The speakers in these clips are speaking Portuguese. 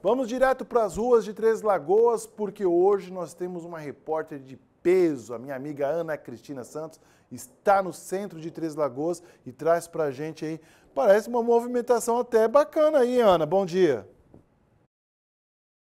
Vamos direto para as ruas de Três Lagoas, porque hoje nós temos uma repórter de peso. A minha amiga Ana Cristina Santos está no centro de Três Lagoas e traz para a gente aí. Parece uma movimentação até bacana aí, Ana. Bom dia.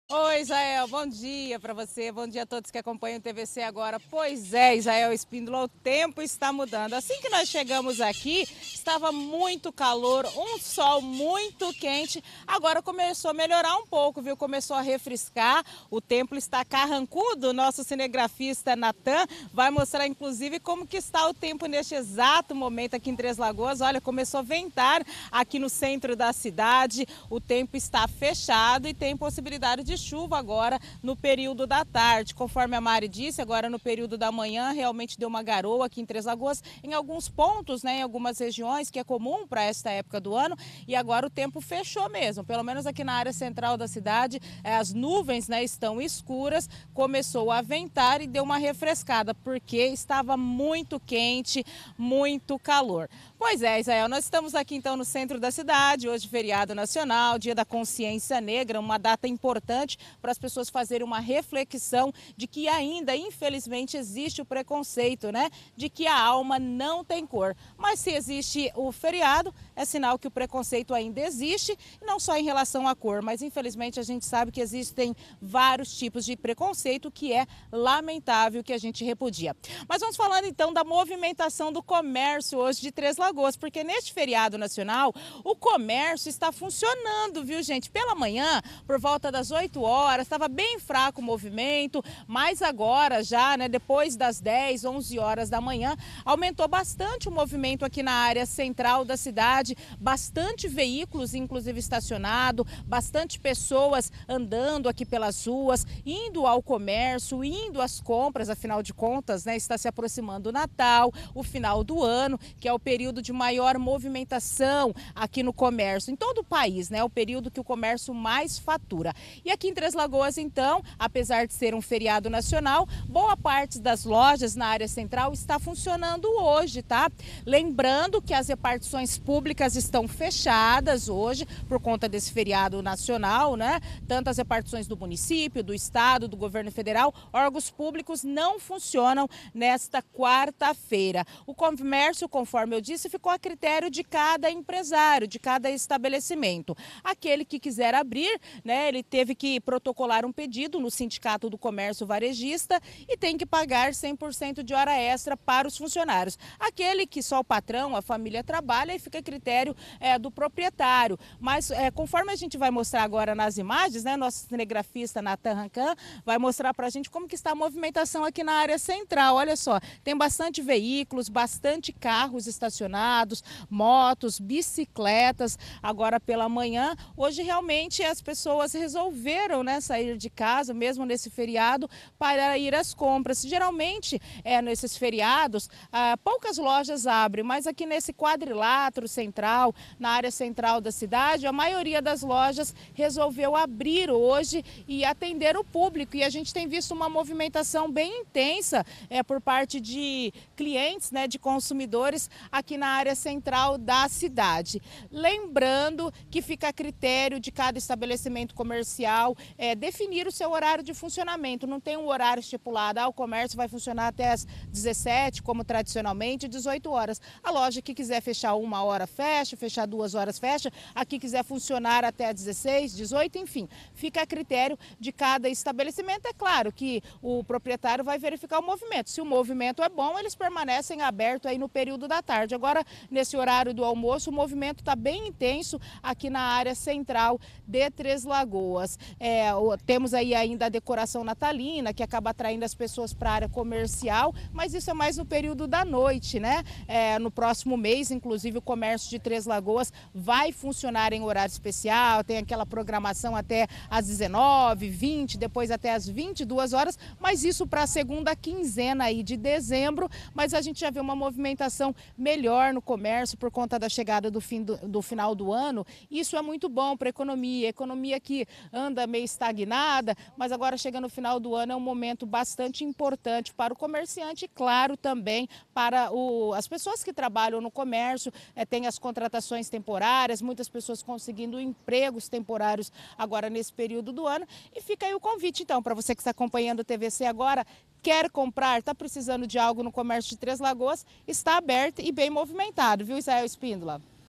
Oi, Israel, bom dia para você, bom dia a todos que acompanham o TVC agora. Pois é, Israel Espíndola, o tempo está mudando. Assim que nós chegamos aqui, estava muito calor, um sol muito quente. Agora começou a melhorar um pouco, viu? Começou a refrescar. O tempo está carrancudo. O nosso cinegrafista Natan vai mostrar, inclusive, como que está o tempo neste exato momento aqui em Três Lagoas. Olha, começou a ventar aqui no centro da cidade. O tempo está fechado e tem possibilidade de de chuva agora no período da tarde. Conforme a Mari disse, agora no período da manhã realmente deu uma garoa aqui em Três Lagoas, em alguns pontos, né, em algumas regiões, que é comum para esta época do ano. E agora o tempo fechou mesmo, pelo menos aqui na área central da cidade, eh, as nuvens né, estão escuras, começou a ventar e deu uma refrescada, porque estava muito quente, muito calor. Pois é, Israel, nós estamos aqui então no centro da cidade, hoje feriado nacional, dia da consciência negra, uma data importante importante para as pessoas fazerem uma reflexão de que ainda, infelizmente, existe o preconceito, né? De que a alma não tem cor. Mas se existe o feriado, é sinal que o preconceito ainda existe, não só em relação à cor, mas infelizmente a gente sabe que existem vários tipos de preconceito que é lamentável que a gente repudia. Mas vamos falando então da movimentação do comércio hoje de Três Lagoas, porque neste feriado nacional o comércio está funcionando, viu gente? Pela manhã, por volta das 8 horas, estava bem fraco o movimento, mas agora já, né, depois das 10, 11 horas da manhã, aumentou bastante o movimento aqui na área central da cidade cidade, bastante veículos, inclusive estacionado, bastante pessoas andando aqui pelas ruas, indo ao comércio, indo às compras, afinal de contas, né, está se aproximando o Natal, o final do ano, que é o período de maior movimentação aqui no comércio, em todo o país, né, é o período que o comércio mais fatura. E aqui em Três Lagoas, então, apesar de ser um feriado nacional, boa parte das lojas na área central está funcionando hoje, tá? Lembrando que as repartições públicas públicas estão fechadas hoje por conta desse feriado nacional, né? Tanto as repartições do município, do estado, do governo federal, órgãos públicos não funcionam nesta quarta-feira. O comércio, conforme eu disse, ficou a critério de cada empresário, de cada estabelecimento. Aquele que quiser abrir, né, ele teve que protocolar um pedido no Sindicato do Comércio Varejista e tem que pagar 100% de hora extra para os funcionários. Aquele que só o patrão, a família trabalha e fica a critério critério é, do proprietário. Mas é, conforme a gente vai mostrar agora nas imagens, né, nosso cinegrafista Natan Rancan vai mostrar para a gente como que está a movimentação aqui na área central. Olha só, tem bastante veículos, bastante carros estacionados, motos, bicicletas. Agora pela manhã, hoje realmente as pessoas resolveram né, sair de casa, mesmo nesse feriado, para ir às compras. Geralmente, é, nesses feriados, ah, poucas lojas abrem, mas aqui nesse quadrilátero central, central, na área central da cidade, a maioria das lojas resolveu abrir hoje e atender o público. E a gente tem visto uma movimentação bem intensa é, por parte de clientes, né, de consumidores aqui na área central da cidade. Lembrando que fica a critério de cada estabelecimento comercial é, definir o seu horário de funcionamento. Não tem um horário estipulado, ah, o comércio vai funcionar até as 17, como tradicionalmente, 18 horas. A loja que quiser fechar uma hora fecha fecha, fechar duas horas, fecha. Aqui quiser funcionar até 16, 18, enfim. Fica a critério de cada estabelecimento. É claro que o proprietário vai verificar o movimento. Se o movimento é bom, eles permanecem abertos aí no período da tarde. Agora, nesse horário do almoço, o movimento está bem intenso aqui na área central de Três Lagoas. É, temos aí ainda a decoração natalina, que acaba atraindo as pessoas para a área comercial, mas isso é mais no período da noite, né? É, no próximo mês, inclusive, o comércio de Três Lagoas vai funcionar em horário especial, tem aquela programação até às 19, 20, depois até às 22 horas, mas isso para a segunda quinzena aí de dezembro, mas a gente já vê uma movimentação melhor no comércio por conta da chegada do, fim do, do final do ano. Isso é muito bom para a economia, economia que anda meio estagnada, mas agora chegando no final do ano é um momento bastante importante para o comerciante e, claro, também para o, as pessoas que trabalham no comércio, é, tem as contratações temporárias, muitas pessoas conseguindo empregos temporários agora nesse período do ano. E fica aí o convite, então, para você que está acompanhando o TVC agora, quer comprar, está precisando de algo no comércio de Três Lagoas, está aberto e bem movimentado, viu, Israel Espíndola?